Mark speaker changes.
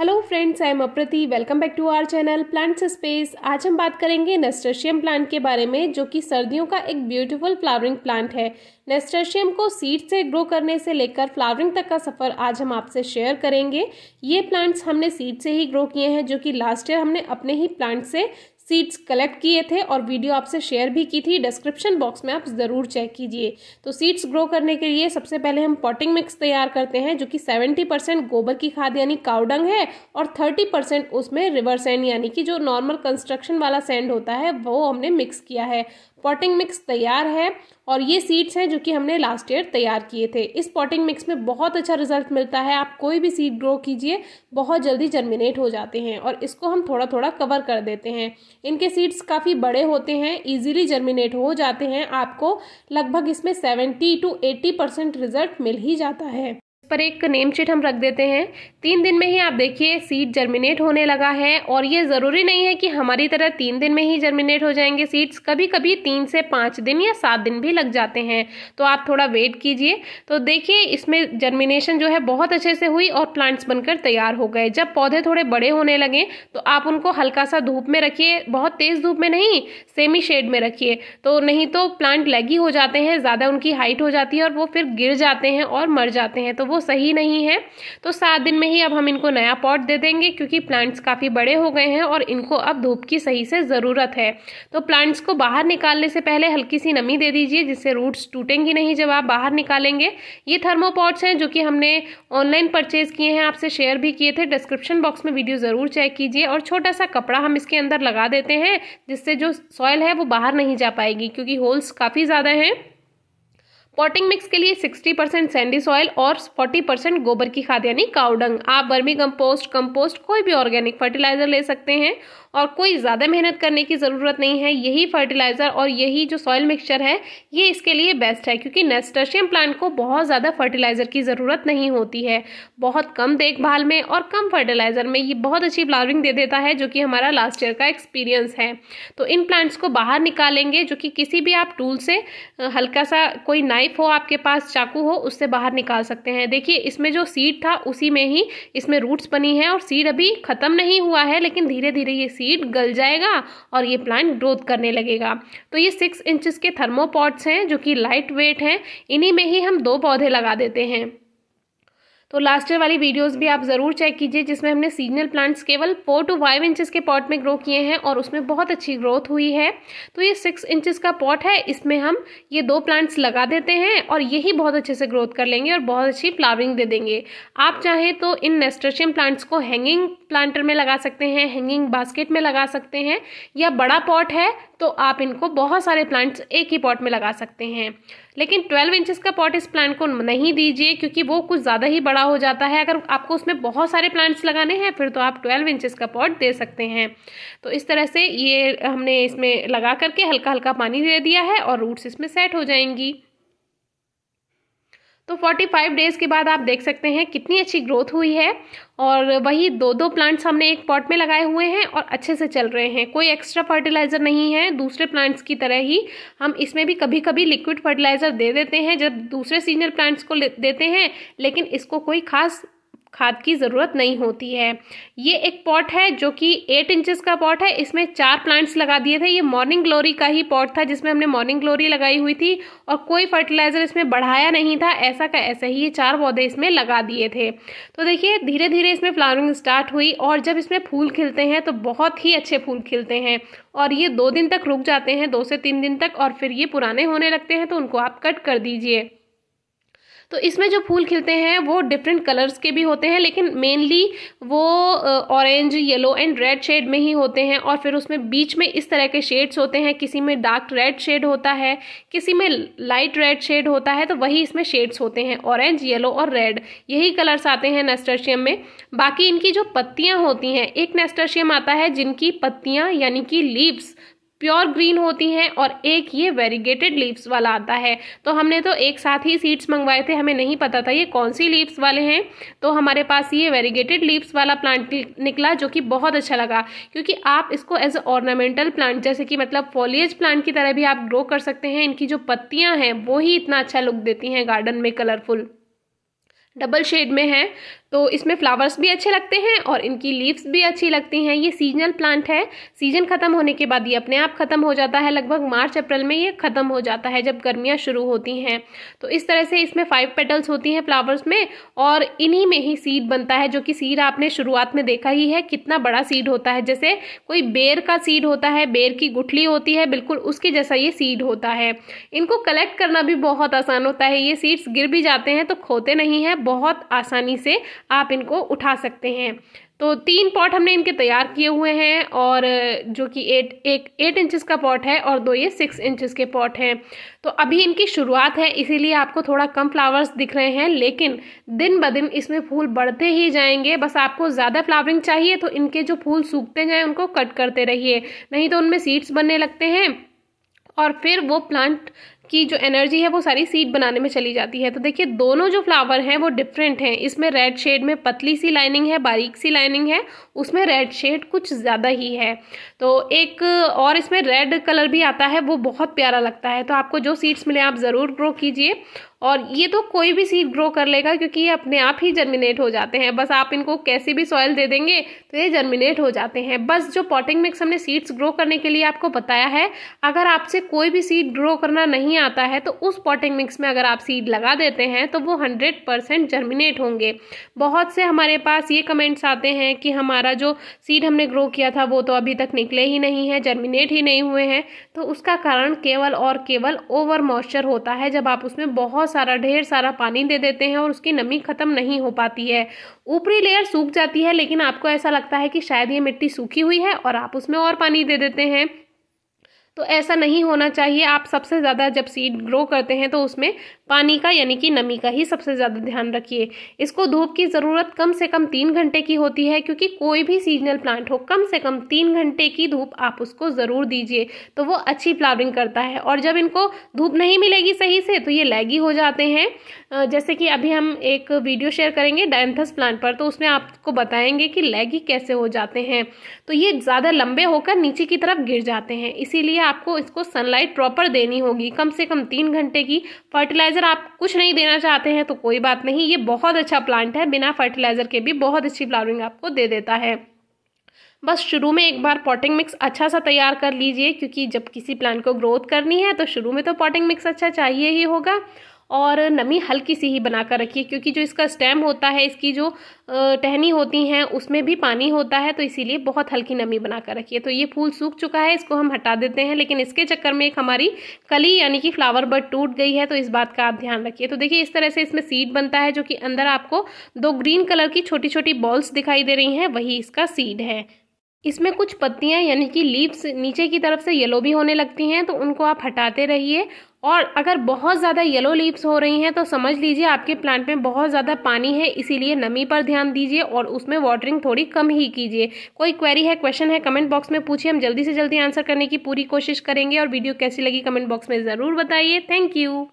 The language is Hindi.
Speaker 1: hello friends I am Aprati welcome back to our channel plants space आज हम बात करेंगे नेस्टर्शियम प्लांट के बारे में जो कि सर्दियों का एक ब्यूटीफुल फ्लावरिंग प्लांट है नेस्टर्शियम को सीड से ग्रो करने से लेकर फ्लावरिंग तक का सफ़र आज हम आपसे शेयर करेंगे ये प्लांट्स हमने सीड से ही ग्रो किए हैं जो कि लास्ट ईयर हमने अपने ही प्लांट से सीड्स कलेक्ट किए थे और वीडियो आपसे शेयर भी की थी डिस्क्रिप्शन बॉक्स में आप ज़रूर चेक कीजिए तो सीड्स ग्रो करने के लिए सबसे पहले हम पॉटिंग मिक्स तैयार करते हैं जो कि 70 परसेंट गोबर की खाद यानी काउडंग है और 30 परसेंट उसमें रिवर सैंड यानी कि जो नॉर्मल कंस्ट्रक्शन वाला सैंड होता है वो हमने मिक्स किया है पॉटिंग मिक्स तैयार है और ये सीड्स हैं जो कि हमने लास्ट ईयर तैयार किए थे इस पॉटिंग मिक्स में बहुत अच्छा रिजल्ट मिलता है आप कोई भी सीड ग्रो कीजिए बहुत जल्दी जर्मिनेट हो जाते हैं और इसको हम थोड़ा थोड़ा कवर कर देते हैं इनके सीड्स काफ़ी बड़े होते हैं ईजिली जर्मिनेट हो जाते हैं आपको लगभग इसमें seventy two eighty percent result मिल ही जाता है पर एक नेम शीट हम रख देते हैं तीन दिन में ही आप देखिए सीड जर्मिनेट होने लगा है और ये ज़रूरी नहीं है कि हमारी तरह तीन दिन में ही जर्मिनेट हो जाएंगे सीड्स कभी कभी तीन से पाँच दिन या सात दिन भी लग जाते हैं तो आप थोड़ा वेट कीजिए तो देखिए इसमें जर्मिनेशन जो है बहुत अच्छे से हुई और प्लांट्स बनकर तैयार हो गए जब पौधे थोड़े बड़े होने लगे तो आप उनको हल्का सा धूप में रखिए बहुत तेज़ धूप में नहीं सेमी शेड में रखिए तो नहीं तो प्लांट लेगी हो जाते हैं ज़्यादा उनकी हाइट हो जाती है और वो फिर गिर जाते हैं और मर जाते हैं तो वो सही नहीं है तो सात दिन में ही अब हम इनको नया पॉट दे देंगे क्योंकि प्लांट्स काफ़ी बड़े हो गए हैं और इनको अब धूप की सही से ज़रूरत है तो प्लांट्स को बाहर निकालने से पहले हल्की सी नमी दे दीजिए जिससे रूट्स टूटेंगी नहीं जब आप बाहर निकालेंगे ये थर्मोपॉट्स हैं जो कि हमने ऑनलाइन परचेज़ किए हैं आपसे शेयर भी किए थे डिस्क्रिप्शन बॉक्स में वीडियो ज़रूर चेक कीजिए और छोटा सा कपड़ा हम इसके अंदर लगा देते हैं जिससे जो सॉयल है वो बाहर नहीं जा पाएगी क्योंकि होल्स काफ़ी ज़्यादा हैं पॉटिंग मिक्स के लिए 60 परसेंट सैंडी सॉइल और 40 परसेंट गोबर की खाद यानी काउडंग आप बर्मी कंपोस्ट कंपोस्ट कोई भी ऑर्गेनिक फर्टिलाइजर ले सकते हैं और कोई ज़्यादा मेहनत करने की ज़रूरत नहीं है यही फर्टिलाइज़र और यही जो सॉइल मिक्सचर है ये इसके लिए बेस्ट है क्योंकि नेस्टर्शियम प्लांट को बहुत ज़्यादा फर्टिलाइज़र की ज़रूरत नहीं होती है बहुत कम देखभाल में और कम फर्टिलाइज़र में ये बहुत अच्छी फ्लावरिंग दे देता है जो कि हमारा लास्ट ईयर का एक्सपीरियंस है तो इन प्लांट्स को बाहर निकालेंगे जो कि किसी भी आप टूल से हल्का सा कोई नाइफ हो आपके पास चाकू हो उससे बाहर निकाल सकते हैं देखिए इसमें जो सीड था उसी में ही इसमें रूट्स बनी है और सीड अभी ख़त्म नहीं हुआ है लेकिन धीरे धीरे ये सीड सीड गल जाएगा और ये प्लांट ग्रोथ करने लगेगा तो ये सिक्स इंचज़ के थर्मोपॉट्स हैं जो कि लाइट वेट हैं इन्हीं में ही हम दो पौधे लगा देते हैं तो लास्ट ईयर वाली वीडियोस भी आप ज़रूर चेक कीजिए जिसमें हमने सीजनल प्लांट्स केवल फोर टू फाइव इंचेस के पॉट में ग्रो किए हैं और उसमें बहुत अच्छी ग्रोथ हुई है तो ये सिक्स इंचेस का पॉट है इसमें हम ये दो प्लांट्स लगा देते हैं और यही बहुत अच्छे से ग्रोथ कर लेंगे और बहुत अच्छी फ्लावरिंग दे देंगे आप चाहें तो इन नेस्ट्रेशियम प्लांट्स को हैंगिंग प्लांटर में लगा सकते हैं हैंगिंग बास्केट में लगा सकते हैं या बड़ा पॉट है तो आप इनको बहुत सारे प्लांट्स एक ही पॉट में लगा सकते हैं लेकिन ट्वेल्व इंचेस का पॉट इस प्लांट को नहीं दीजिए क्योंकि वो कुछ ज़्यादा ही बड़ा हो जाता है अगर आपको उसमें बहुत सारे प्लांट्स लगाने हैं फिर तो आप ट्वेल्व इंचज़ का पॉट दे सकते हैं तो इस तरह से ये हमने इसमें लगा करके हल्का हल्का पानी दे दिया है और रूट्स इसमें सेट हो जाएंगी तो 45 डेज़ के बाद आप देख सकते हैं कितनी अच्छी ग्रोथ हुई है और वही दो दो प्लांट्स हमने एक पॉट में लगाए हुए हैं और अच्छे से चल रहे हैं कोई एक्स्ट्रा फर्टिलाइज़र नहीं है दूसरे प्लांट्स की तरह ही हम इसमें भी कभी कभी लिक्विड फर्टिलाइज़र दे देते हैं जब दूसरे सीनियर प्लांट्स को देते हैं लेकिन इसको कोई खास खाद की ज़रूरत नहीं होती है ये एक पॉट है जो कि एट इंचेस का पॉट है इसमें चार प्लांट्स लगा दिए थे ये मॉर्निंग ग्लोरी का ही पॉट था जिसमें हमने मॉर्निंग ग्लोरी लगाई हुई थी और कोई फर्टिलाइज़र इसमें बढ़ाया नहीं था ऐसा का ऐसा ही ये चार पौधे इसमें लगा दिए थे तो देखिए धीरे धीरे इसमें फ्लावरिंग स्टार्ट हुई और जब इसमें फूल खिलते हैं तो बहुत ही अच्छे फूल खिलते हैं और ये दो दिन तक रुक जाते हैं दो से तीन दिन तक और फिर ये पुराने होने लगते हैं तो उनको आप कट कर दीजिए तो इसमें जो फूल खिलते हैं वो डिफरेंट कलर्स के भी होते हैं लेकिन मेनली वो orange yellow and red shade में ही होते हैं और फिर उसमें बीच में इस तरह के शेड्स होते हैं किसी में डार्क रेड शेड होता है किसी में लाइट रेड शेड होता है तो वही इसमें शेड्स होते हैं ऑरेंज येलो और रेड यही कलर्स आते हैं नेस्टर्शियम में बाकी इनकी जो पत्तियाँ होती हैं एक नेस्टर्शियम आता है जिनकी पत्तियाँ यानी कि लीव्स प्योर ग्रीन होती हैं और एक ये वेरीगेटेड लीव्स वाला आता है तो हमने तो एक साथ ही सीड्स मंगवाए थे हमें नहीं पता था ये कौन सी लीव्स वाले हैं तो हमारे पास ये वेरीगेटेड लीव्स वाला प्लांट निकला जो कि बहुत अच्छा लगा क्योंकि आप इसको एज ऑर्नामेंटल प्लांट जैसे कि मतलब फॉलियज प्लांट की तरह भी आप ग्रो कर सकते हैं इनकी जो पत्तियां हैं वो ही इतना अच्छा लुक देती हैं गार्डन में कलरफुल डबल शेड में है तो इसमें फ्लावर्स भी अच्छे लगते हैं और इनकी लीव्स भी अच्छी लगती हैं ये सीजनल प्लांट है सीजन ख़त्म होने के बाद ये अपने आप ख़त्म हो जाता है लगभग मार्च अप्रैल में ये ख़त्म हो जाता है जब गर्मियाँ शुरू होती हैं तो इस तरह से इसमें फाइव पेटल्स होती हैं फ्लावर्स में और इन्हीं में ही सीड बनता है जो कि सीड आपने शुरुआत में देखा ही है कितना बड़ा सीड होता है जैसे कोई बेर का सीड होता है बेर की गुठली होती है बिल्कुल उसके जैसा ये सीड होता है इनको कलेक्ट करना भी बहुत आसान होता है ये सीड्स गिर भी जाते हैं तो खोते नहीं हैं बहुत आसानी से आप इनको उठा सकते हैं तो तीन पॉट हमने इनके तैयार किए हुए हैं और जो कि एट एक एट इंचेस का पॉट है और दो ये सिक्स इंचेस के पॉट हैं तो अभी इनकी शुरुआत है इसीलिए आपको थोड़ा कम फ्लावर्स दिख रहे हैं लेकिन दिन ब दिन इसमें फूल बढ़ते ही जाएंगे बस आपको ज़्यादा फ्लावरिंग चाहिए तो इनके जो फूल सूखते जाएँ उनको कट करते रहिए नहीं तो उनमें सीड्स बनने लगते हैं और फिर वो प्लांट की जो एनर्जी है वो सारी सीड बनाने में चली जाती है तो देखिए दोनों जो फ्लावर हैं वो डिफरेंट हैं इसमें रेड शेड में पतली सी लाइनिंग है बारीक सी लाइनिंग है उसमें रेड शेड कुछ ज़्यादा ही है तो एक और इसमें रेड कलर भी आता है वो बहुत प्यारा लगता है तो आपको जो सीड्स मिले आप ज़रूर ग्रो कीजिए और ये तो कोई भी सीड ग्रो कर लेगा क्योंकि ये अपने आप ही जर्मिनेट हो जाते हैं बस आप इनको कैसी भी सॉइल दे देंगे तो ये जर्मिनेट हो जाते हैं बस जो पॉटिंग मिक्स हमने सीड्स ग्रो करने के लिए आपको बताया है अगर आपसे कोई भी सीड ग्रो करना नहीं आता है तो उस पॉटिंग मिक्स में अगर आप सीड लगा देते हैं तो वो हंड्रेड परसेंट जर्मिनेट होंगे बहुत से हमारे पास ये कमेंट्स आते हैं कि हमारा जो सीड हमने ग्रो किया था वो तो अभी तक निकले ही नहीं है जर्मिनेट ही नहीं हुए हैं तो उसका कारण केवल और केवल ओवर मॉइस्चर होता है जब आप उसमें बहुत सारा ढेर सारा पानी दे देते हैं और उसकी नमी ख़त्म नहीं हो पाती है ऊपरी लेयर सूख जाती है लेकिन आपको ऐसा लगता है कि शायद ये मिट्टी सूखी हुई है और आप उसमें और पानी दे देते हैं तो ऐसा नहीं होना चाहिए आप सबसे ज़्यादा जब सीड ग्रो करते हैं तो उसमें पानी का यानी कि नमी का ही सबसे ज़्यादा ध्यान रखिए इसको धूप की ज़रूरत कम से कम तीन घंटे की होती है क्योंकि कोई भी सीजनल प्लांट हो कम से कम तीन घंटे की धूप आप उसको ज़रूर दीजिए तो वो अच्छी फ्लावरिंग करता है और जब इनको धूप नहीं मिलेगी सही से तो ये लैगी हो जाते हैं जैसे कि अभी हम एक वीडियो शेयर करेंगे डायंथस प्लांट पर तो उसमें आपको बताएंगे कि लैगी कैसे हो जाते हैं तो ये ज़्यादा लंबे होकर नीचे की तरफ गिर जाते हैं इसीलिए आपको इसको सनलाइट प्रॉपर देनी होगी कम से कम तीन घंटे की फर्टिलाइज फर्टिलाइज़र आप कुछ नहीं देना चाहते हैं तो कोई बात नहीं ये बहुत अच्छा प्लांट है बिना फर्टिलाइज़र के भी बहुत अच्छी फ्लावरिंग आपको दे देता है बस शुरू में एक बार पॉटिंग मिक्स अच्छा सा तैयार कर लीजिए क्योंकि जब किसी प्लांट को ग्रोथ करनी है तो शुरू में तो पॉटिंग मिक्स अच्छा चाहिए ही होगा और नमी हल्की सी ही बनाकर रखिए क्योंकि जो इसका स्टेम होता है इसकी जो टहनी होती हैं उसमें भी पानी होता है तो इसीलिए बहुत हल्की नमी बनाकर रखिए तो ये फूल सूख चुका है इसको हम हटा देते हैं लेकिन इसके चक्कर में एक हमारी कली यानी कि फ्लावर बर्ड टूट गई है तो इस बात का आप ध्यान रखिए तो देखिए इस तरह से इसमें सीड बनता है जो कि अंदर आपको दो ग्रीन कलर की छोटी छोटी बॉल्स दिखाई दे रही हैं वही इसका सीड है इसमें कुछ पत्तियां यानी कि लीव्स नीचे की तरफ से येलो भी होने लगती हैं तो उनको आप हटाते रहिए और अगर बहुत ज़्यादा येलो लीव्स हो रही हैं तो समझ लीजिए आपके प्लांट में बहुत ज़्यादा पानी है इसीलिए नमी पर ध्यान दीजिए और उसमें वाटरिंग थोड़ी कम ही कीजिए कोई क्वेरी है क्वेश्चन है कमेंट बॉक्स में पूछिए हम जल्दी से जल्दी आंसर करने की पूरी कोशिश करेंगे और वीडियो कैसी लगी कमेंट बॉक्स में ज़रूर बताइए थैंक यू